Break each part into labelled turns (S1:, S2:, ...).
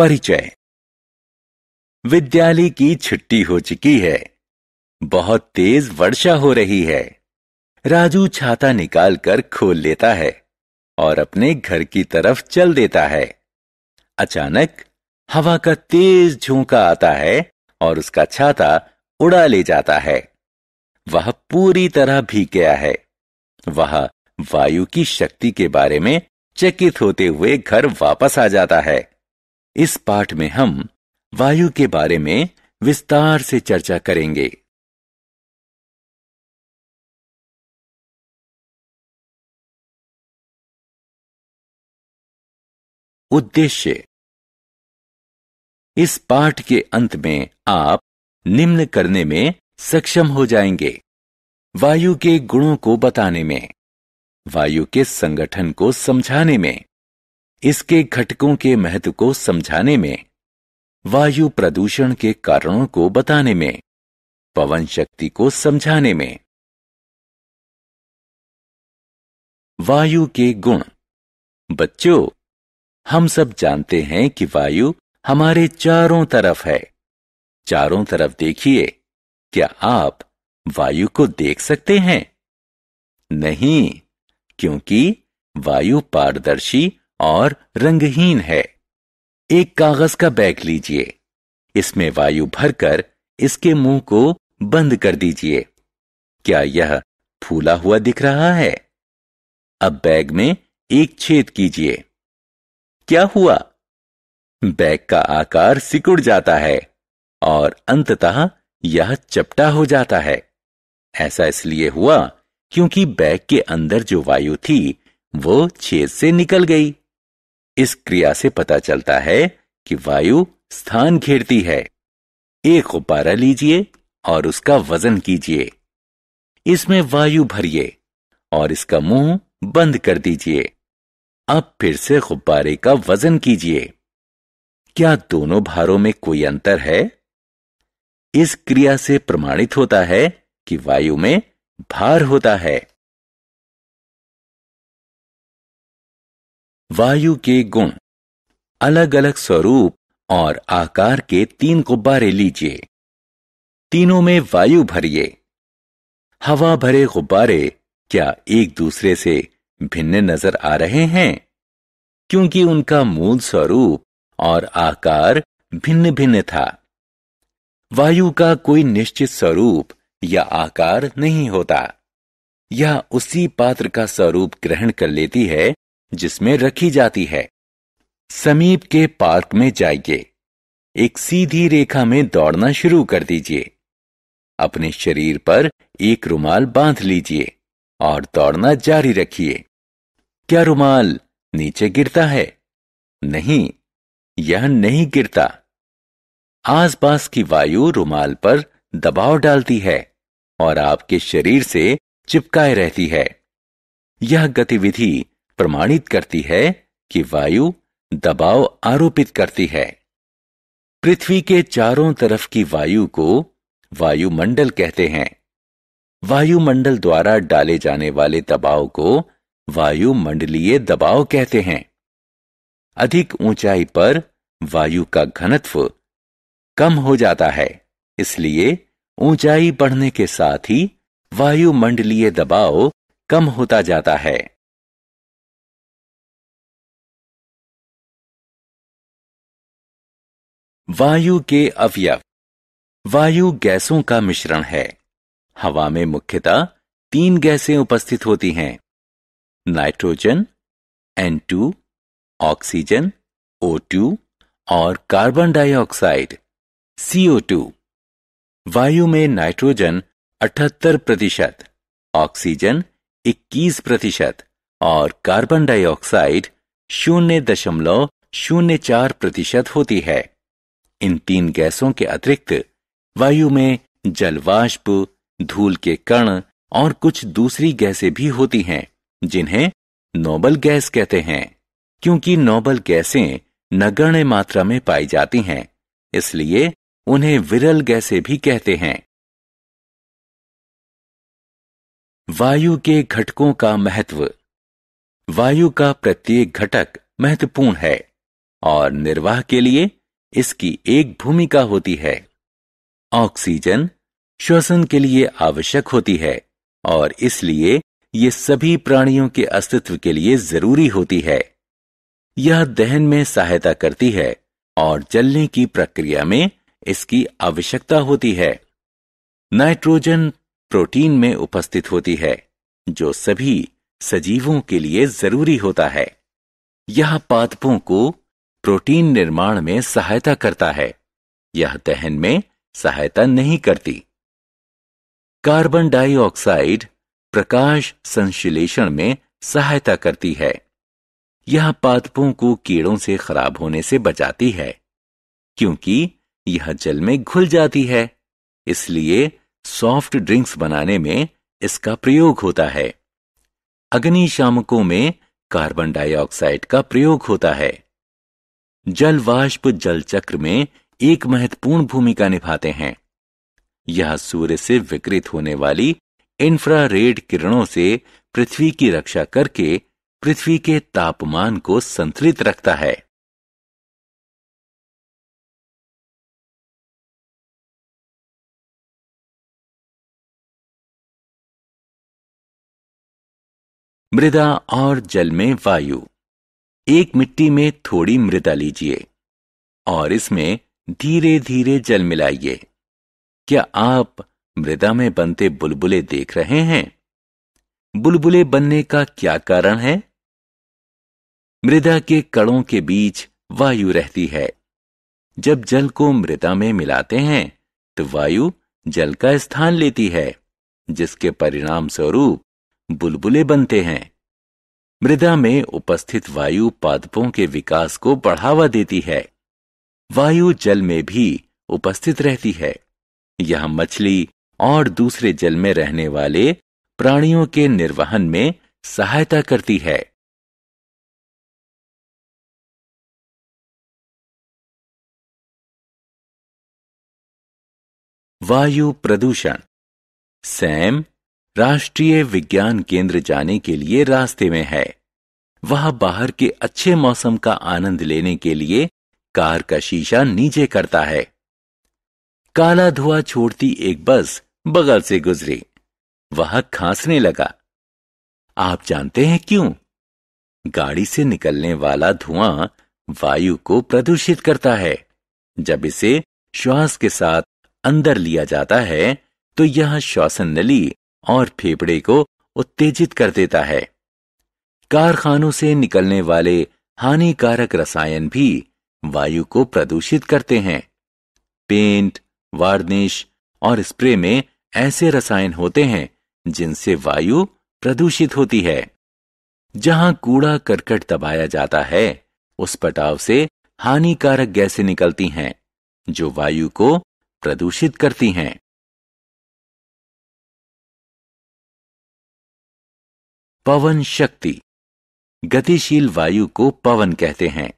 S1: परिचय विद्यालय की छुट्टी हो चुकी है बहुत तेज वर्षा हो रही है राजू छाता निकालकर खोल लेता है और अपने घर की तरफ चल देता है अचानक हवा का तेज झोंका आता है और उसका छाता उड़ा ले जाता है वह पूरी तरह भीग गया है वह वायु की शक्ति के बारे में चकित होते हुए घर वापस आ जाता
S2: है इस पाठ में हम वायु के बारे में विस्तार से चर्चा करेंगे उद्देश्य इस पाठ के अंत में आप निम्न
S1: करने में सक्षम हो जाएंगे वायु के गुणों को बताने में वायु के संगठन को समझाने में इसके घटकों के महत्व को समझाने में वायु प्रदूषण के कारणों को बताने में
S2: पवन शक्ति को समझाने में वायु के गुण बच्चों हम सब
S1: जानते हैं कि वायु हमारे चारों तरफ है चारों तरफ देखिए क्या आप वायु को देख सकते हैं नहीं क्योंकि वायु पारदर्शी और रंगहीन है एक कागज का बैग लीजिए इसमें वायु भरकर इसके मुंह को बंद कर दीजिए क्या यह फूला हुआ दिख रहा है अब बैग में एक छेद कीजिए क्या हुआ बैग का आकार सिकुड़ जाता है और अंततः यह चपटा हो जाता है ऐसा इसलिए हुआ क्योंकि बैग के अंदर जो वायु थी वो छेद से निकल गई इस क्रिया से पता चलता है कि वायु स्थान घेरती है एक गुब्बारा लीजिए और उसका वजन कीजिए इसमें वायु भरिए और इसका मुंह बंद कर दीजिए अब फिर से गुब्बारे का वजन कीजिए क्या दोनों भारों में कोई अंतर है इस क्रिया
S2: से प्रमाणित होता है कि वायु में भार होता है वायु के गुण अलग अलग स्वरूप और आकार के तीन गुब्बारे लीजिए
S1: तीनों में वायु भरिए हवा भरे गुब्बारे क्या एक दूसरे से भिन्न नजर आ रहे हैं क्योंकि उनका मूल स्वरूप और आकार भिन्न भिन्न था वायु का कोई निश्चित स्वरूप या आकार नहीं होता यह उसी पात्र का स्वरूप ग्रहण कर लेती है जिसमें रखी जाती है समीप के पार्क में जाइए एक सीधी रेखा में दौड़ना शुरू कर दीजिए अपने शरीर पर एक रुमाल बांध लीजिए और दौड़ना जारी रखिए क्या रुमाल नीचे गिरता है नहीं यह नहीं गिरता आसपास की वायु रुमाल पर दबाव डालती है और आपके शरीर से चिपकाए रहती है यह गतिविधि प्रमाणित करती है कि वायु दबाव आरोपित करती है पृथ्वी के चारों तरफ की वायु को वायुमंडल कहते हैं वायुमंडल द्वारा डाले जाने वाले दबाव को वायुमंडलीय दबाव कहते हैं अधिक ऊंचाई पर वायु का घनत्व कम हो जाता है इसलिए
S2: ऊंचाई बढ़ने के साथ ही वायुमंडलीय दबाव कम होता जाता है वायु के अवयव वायु
S1: गैसों का मिश्रण है हवा में मुख्यतः तीन गैसें उपस्थित होती हैं नाइट्रोजन N2, ऑक्सीजन O2 और कार्बन डाइऑक्साइड CO2। वायु में नाइट्रोजन 78 प्रतिशत ऑक्सीजन 21 प्रतिशत और कार्बन डाइऑक्साइड शून्य दशमलव शून्य चार प्रतिशत होती है इन तीन गैसों के अतिरिक्त वायु में जलवाष्प धूल के कण और कुछ दूसरी गैसें भी होती हैं जिन्हें नोबल गैस कहते हैं क्योंकि नोबल गैसें नगण्य मात्रा में पाई जाती हैं इसलिए उन्हें विरल गैसें भी कहते
S2: हैं वायु के घटकों का महत्व वायु का प्रत्येक घटक महत्वपूर्ण है
S1: और निर्वाह के लिए इसकी एक भूमिका होती है ऑक्सीजन श्वसन के लिए आवश्यक होती है और इसलिए ये सभी प्राणियों के अस्तित्व के लिए जरूरी होती है यह दहन में सहायता करती है और जलने की प्रक्रिया में इसकी आवश्यकता होती है नाइट्रोजन प्रोटीन में उपस्थित होती है जो सभी सजीवों के लिए जरूरी होता है यह पादपों को प्रोटीन निर्माण में सहायता करता है यह दहन में सहायता नहीं करती कार्बन डाइऑक्साइड प्रकाश संश्लेषण में सहायता करती है यह पादपों को कीड़ों से खराब होने से बचाती है क्योंकि यह जल में घुल जाती है इसलिए सॉफ्ट ड्रिंक्स बनाने में इसका प्रयोग होता है अग्निशामकों में कार्बन डाइऑक्साइड का प्रयोग होता है जल वाष्प जल चक्र में एक महत्वपूर्ण भूमिका निभाते हैं यह सूर्य से विकृत होने वाली इंफ्रारेड किरणों से पृथ्वी
S2: की रक्षा करके पृथ्वी के तापमान को संतुलित रखता है मृदा और जल में वायु एक मिट्टी में थोड़ी मृदा
S1: लीजिए और इसमें धीरे धीरे जल मिलाइए क्या आप मृदा में बनते बुलबुले देख रहे हैं बुलबुले बनने का क्या कारण है मृदा के कणों के बीच वायु रहती है जब जल को मृदा में मिलाते हैं तो वायु जल का स्थान लेती है जिसके परिणाम स्वरूप बुलबुले बनते हैं मृदा में उपस्थित वायु पादपों के विकास को बढ़ावा देती है वायु जल में भी उपस्थित रहती है यह मछली और दूसरे जल में रहने वाले प्राणियों के निर्वहन में
S2: सहायता करती है वायु प्रदूषण सैम राष्ट्रीय विज्ञान केंद्र जाने के
S1: लिए रास्ते में है वह बाहर के अच्छे मौसम का आनंद लेने के लिए कार का शीशा नीचे करता है काला धुआं छोड़ती एक बस बगल से गुजरी वह खांसने लगा आप जानते हैं क्यों गाड़ी से निकलने वाला धुआं वायु को प्रदूषित करता है जब इसे श्वास के साथ अंदर लिया जाता है तो यह श्वासन नली और फेफड़े को उत्तेजित कर देता है कारखानों से निकलने वाले हानिकारक रसायन भी वायु को प्रदूषित करते हैं पेंट वार्निश और स्प्रे में ऐसे रसायन होते हैं जिनसे वायु प्रदूषित होती है जहां कूड़ा करकट दबाया जाता है उस पटाव से
S2: हानिकारक गैसें निकलती हैं जो वायु को प्रदूषित करती हैं पवन शक्ति गतिशील वायु को पवन कहते हैं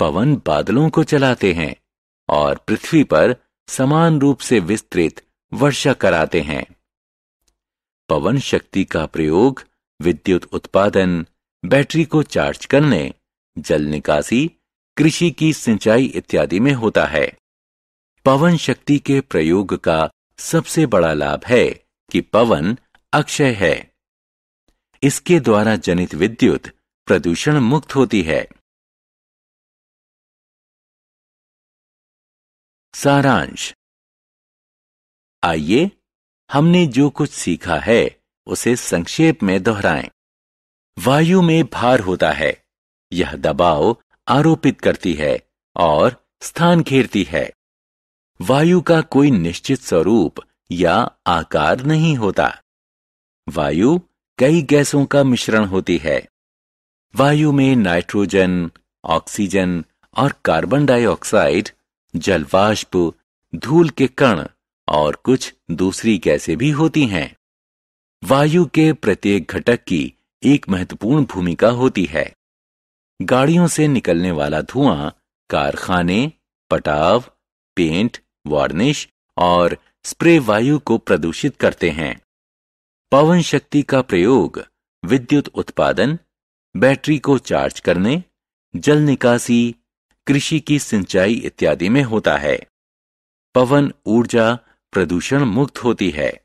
S2: पवन
S1: बादलों को चलाते हैं और पृथ्वी पर समान रूप से विस्तृत वर्षा कराते हैं पवन शक्ति का प्रयोग विद्युत उत्पादन बैटरी को चार्ज करने जल निकासी कृषि की सिंचाई इत्यादि में होता है पवन शक्ति के प्रयोग का सबसे बड़ा लाभ है कि पवन अक्षय है इसके
S2: द्वारा जनित विद्युत प्रदूषण मुक्त होती है सारांश आइए हमने जो कुछ सीखा है उसे संक्षेप में दोहराएं।
S1: वायु में भार होता है यह दबाव आरोपित करती है और स्थान घेरती है वायु का कोई निश्चित स्वरूप या आकार नहीं होता वायु कई गैसों का मिश्रण होती है वायु में नाइट्रोजन ऑक्सीजन और कार्बन डाइऑक्साइड जलवाष्प धूल के कण और कुछ दूसरी गैसें भी होती हैं वायु के प्रत्येक घटक की एक महत्वपूर्ण भूमिका होती है गाड़ियों से निकलने वाला धुआं कारखाने पटाव पेंट वार्निश और स्प्रे वायु को प्रदूषित करते हैं पवन शक्ति का प्रयोग विद्युत उत्पादन बैटरी को चार्ज करने जल निकासी
S2: कृषि की सिंचाई इत्यादि में होता है पवन ऊर्जा प्रदूषण मुक्त होती है